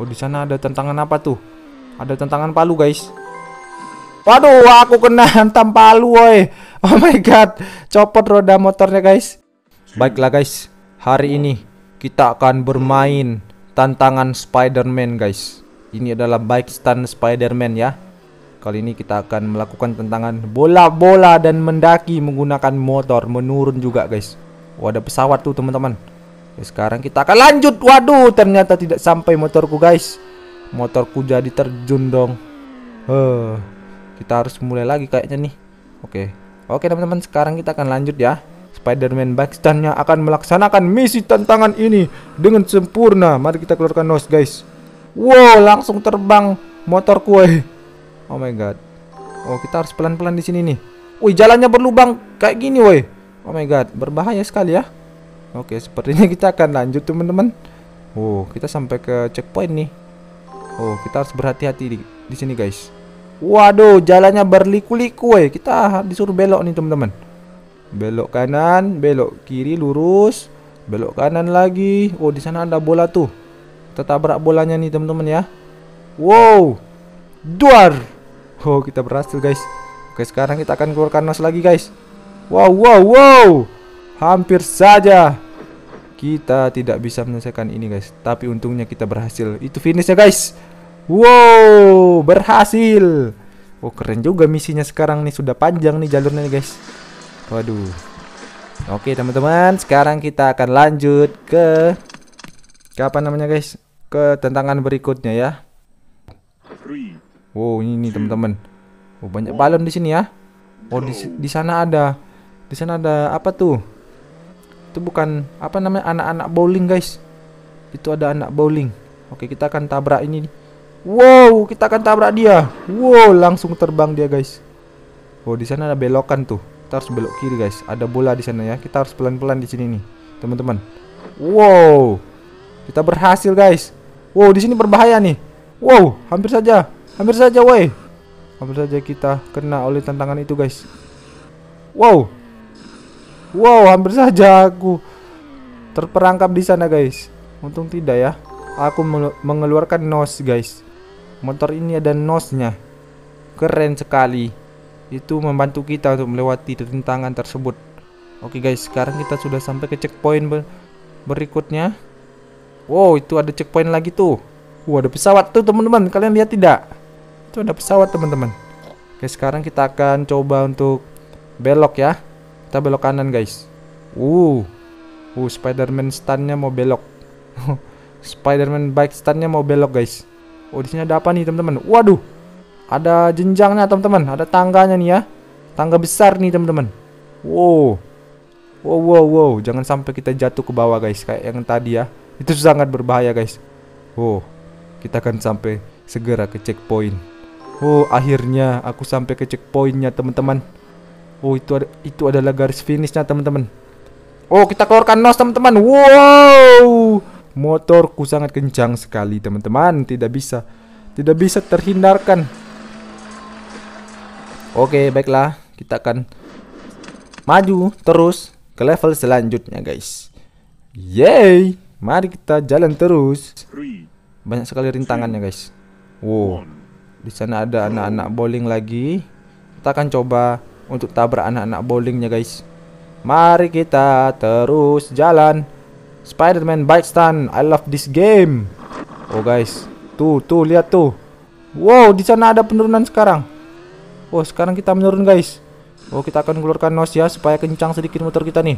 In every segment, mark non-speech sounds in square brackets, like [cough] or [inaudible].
Oh, di sana ada tantangan apa tuh? Ada tantangan palu, guys. Waduh, aku kena hantam palu, woi. Oh my god, copot roda motornya, guys. Baiklah, guys. Hari ini kita akan bermain tantangan Spider-Man, guys. Ini adalah bike stand Spider-Man ya. Kali ini kita akan melakukan tantangan bola-bola dan mendaki menggunakan motor menurun juga, guys. Oh, ada pesawat tuh, teman-teman. Ya, sekarang kita akan lanjut. Waduh, ternyata tidak sampai motorku, guys. Motorku jadi terjun dong. Huh, eh, kita harus mulai lagi kayaknya nih. Oke. Oke, teman-teman, sekarang kita akan lanjut ya. Spider-Man akan melaksanakan misi tantangan ini dengan sempurna. Mari kita keluarkan nose guys. Wow, langsung terbang motorku eh Oh my god. Oh, kita harus pelan-pelan di sini nih. Wih, jalannya berlubang kayak gini, woi. Oh my god, berbahaya sekali ya. Oke, sepertinya kita akan lanjut teman-teman. Oh, kita sampai ke checkpoint nih. Oh, kita harus berhati-hati di, di sini guys. Waduh, jalannya berliku-liku eh. Kita disuruh belok nih teman-teman. Belok kanan, belok kiri lurus, belok kanan lagi. Oh, di sana ada bola tuh. Kita tabrak bolanya nih teman-teman ya. Wow. Duar. Oh, kita berhasil guys. Oke, sekarang kita akan keluarkan nos lagi guys. Wow, wow, wow. Hampir saja kita tidak bisa menyelesaikan ini guys. Tapi untungnya kita berhasil. Itu finishnya guys. Wow, berhasil. Oh keren juga misinya sekarang nih sudah panjang nih jalurnya nih guys. Waduh. Oke teman-teman, sekarang kita akan lanjut ke ke apa namanya guys? Ke tantangan berikutnya ya. Wow ini teman-teman. Oh banyak balon di sini ya. Oh di sana ada, di sana ada apa tuh? itu bukan apa namanya anak-anak bowling guys itu ada anak bowling oke kita akan tabrak ini wow kita akan tabrak dia wow langsung terbang dia guys Wow oh, di sana ada belokan tuh kita harus belok kiri guys ada bola di sana ya kita harus pelan-pelan di sini nih teman-teman wow kita berhasil guys wow di sini berbahaya nih wow hampir saja hampir saja woi hampir saja kita kena oleh tantangan itu guys wow Wow, hampir saja aku terperangkap di sana, guys. Untung tidak ya. Aku mengeluarkan nos, guys. Motor ini ada nosnya. Keren sekali. Itu membantu kita untuk melewati rintangan tersebut. Oke, guys. Sekarang kita sudah sampai ke checkpoint ber berikutnya. Wow, itu ada checkpoint lagi tuh. Wow, ada pesawat tuh, teman-teman. Kalian lihat tidak? Itu ada pesawat, teman-teman. Oke, sekarang kita akan coba untuk belok ya kita belok kanan guys. Uh, uh Spiderman standnya mau belok. [laughs] Spiderman bike standnya mau belok guys. Oh di sini ada apa nih teman-teman? Waduh, ada jenjangnya teman-teman, ada tangganya nih ya. Tangga besar nih teman-teman. Wow. Wow, wow, wow. Jangan sampai kita jatuh ke bawah, guys. Kayak yang tadi ya. Itu sangat berbahaya, guys. Wow. Kita akan sampai segera ke checkpoint. Oh, akhirnya aku sampai ke checkpointnya, teman-teman. Oh itu ada, itu adalah garis finishnya teman-teman. Oh kita keluarkan nos teman-teman. Wow, motorku sangat kencang sekali teman-teman. Tidak bisa, tidak bisa terhindarkan. Oke baiklah kita akan maju terus ke level selanjutnya guys. Yay, mari kita jalan terus. Banyak sekali rintangannya guys. Wow, di sana ada anak-anak bowling lagi. Kita akan coba untuk tabrak anak-anak bowlingnya guys. Mari kita terus jalan. Spider-Man bike stun. I love this game. Oh guys, tuh tuh lihat tuh. Wow, di sana ada penurunan sekarang. Oh, sekarang kita menurun guys. Oh, kita akan keluarkan nos ya supaya kencang sedikit motor kita nih.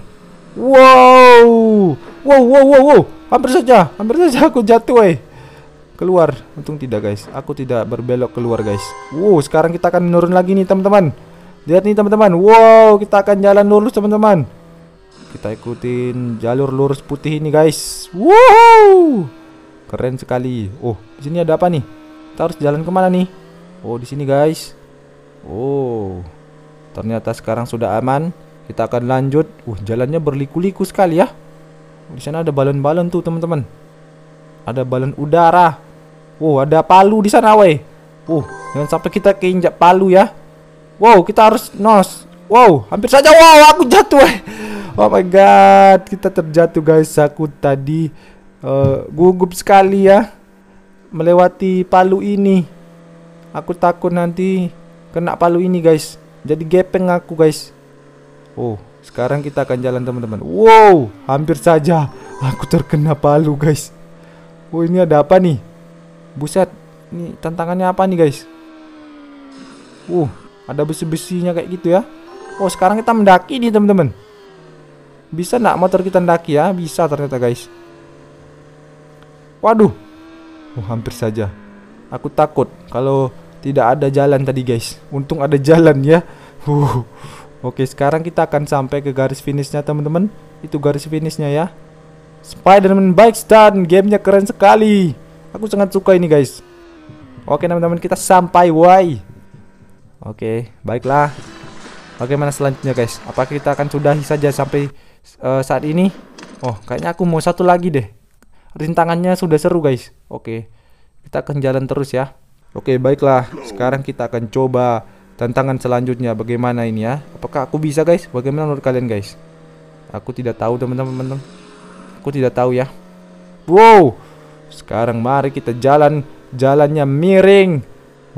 Wow. Wow, wow, wow, wow. Hampir saja, hampir saja aku jatuh, eh. Keluar. Untung tidak, guys. Aku tidak berbelok keluar, guys. Wow, sekarang kita akan menurun lagi nih, teman-teman. Lihat nih teman-teman. Wow, kita akan jalan lurus teman-teman. Kita ikutin jalur lurus putih ini guys. Wow, keren sekali. Oh, di sini ada apa nih? Kita harus jalan kemana nih? Oh, di sini guys. Oh, ternyata sekarang sudah aman. Kita akan lanjut. Uh, jalannya berliku-liku sekali ya. Di sana ada balon-balon tuh teman-teman. Ada balon udara. oh ada palu di sana, weh. Uh, jangan sampai kita keinjak palu ya. Wow, kita harus nos. Wow, hampir saja. Wow, aku jatuh. Eh. Oh my god, kita terjatuh guys. Aku tadi uh, gugup sekali ya melewati palu ini. Aku takut nanti kena palu ini guys. Jadi gepeng aku guys. Oh, sekarang kita akan jalan teman-teman. Wow, hampir saja aku terkena palu guys. Oh, ini ada apa nih? Buset, ini tantangannya apa nih guys? Uh, ada besi-besinya kayak gitu ya. Oh, sekarang kita mendaki nih, teman-teman. Bisa nggak motor kita mendaki ya? Bisa ternyata, guys. Waduh. Oh, hampir saja. Aku takut kalau tidak ada jalan tadi, guys. Untung ada jalan ya. Uh. Oke, sekarang kita akan sampai ke garis finishnya, teman-teman. Itu garis finishnya ya. Spider-Man Bike Stand, gamenya keren sekali. Aku sangat suka ini, guys. Oke, teman-teman, kita sampai. Why? Oke, baiklah. Bagaimana selanjutnya guys? Apa kita akan sudahi saja sampai uh, saat ini? Oh, kayaknya aku mau satu lagi deh. Rintangannya sudah seru guys. Oke, kita akan jalan terus ya. Oke, baiklah. Sekarang kita akan coba tantangan selanjutnya. Bagaimana ini ya? Apakah aku bisa guys? Bagaimana menurut kalian guys? Aku tidak tahu teman-teman. Aku tidak tahu ya. Wow. Sekarang mari kita jalan. Jalannya miring.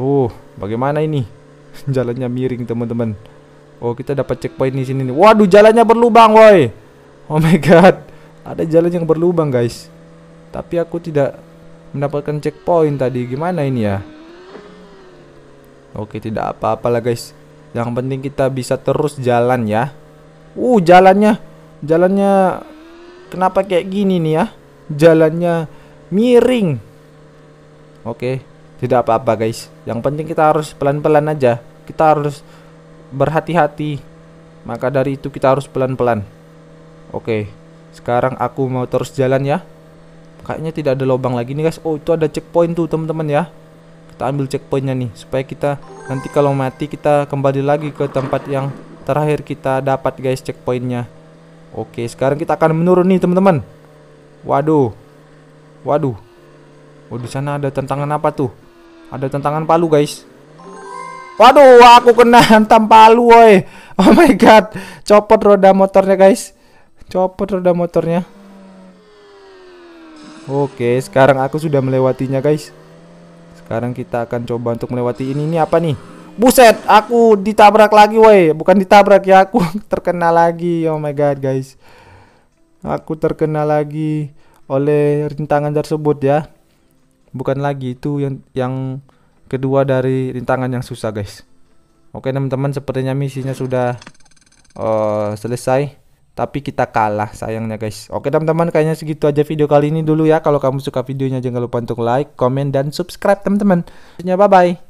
Uh, bagaimana ini? [laughs] jalannya miring teman-teman. Oh kita dapat checkpoint di sini nih. Waduh jalannya berlubang woi. Oh my god. Ada jalan yang berlubang guys. Tapi aku tidak mendapatkan checkpoint tadi. Gimana ini ya? Oke tidak apa-apalah guys. Yang penting kita bisa terus jalan ya. Uh jalannya. Jalannya kenapa kayak gini nih ya? Jalannya miring. Oke, tidak apa-apa guys. Yang penting kita harus pelan-pelan aja kita harus berhati-hati. Maka dari itu kita harus pelan-pelan. Oke, sekarang aku mau terus jalan ya. Kayaknya tidak ada lubang lagi nih guys. Oh, itu ada checkpoint tuh teman-teman ya. Kita ambil checkpointnya nih supaya kita nanti kalau mati kita kembali lagi ke tempat yang terakhir kita dapat guys checkpointnya. Oke, sekarang kita akan menurun nih teman-teman. Waduh. Waduh. Oh, di sana ada tantangan apa tuh? Ada tantangan palu, guys. Waduh, aku kena hantam palu, woi. Oh my god. Copot roda motornya, guys. Copot roda motornya. Oke, sekarang aku sudah melewatinya, guys. Sekarang kita akan coba untuk melewati ini. Ini apa nih? Buset, aku ditabrak lagi, woi. Bukan ditabrak ya, aku [laughs] terkena lagi. Oh my god, guys. Aku terkena lagi oleh rintangan tersebut ya. Bukan lagi itu yang yang kedua dari rintangan yang susah guys Oke teman-teman sepertinya misinya sudah uh, selesai tapi kita kalah sayangnya guys Oke teman-teman kayaknya segitu aja video kali ini dulu ya Kalau kamu suka videonya jangan lupa untuk like, komen, dan subscribe teman-teman Bye-bye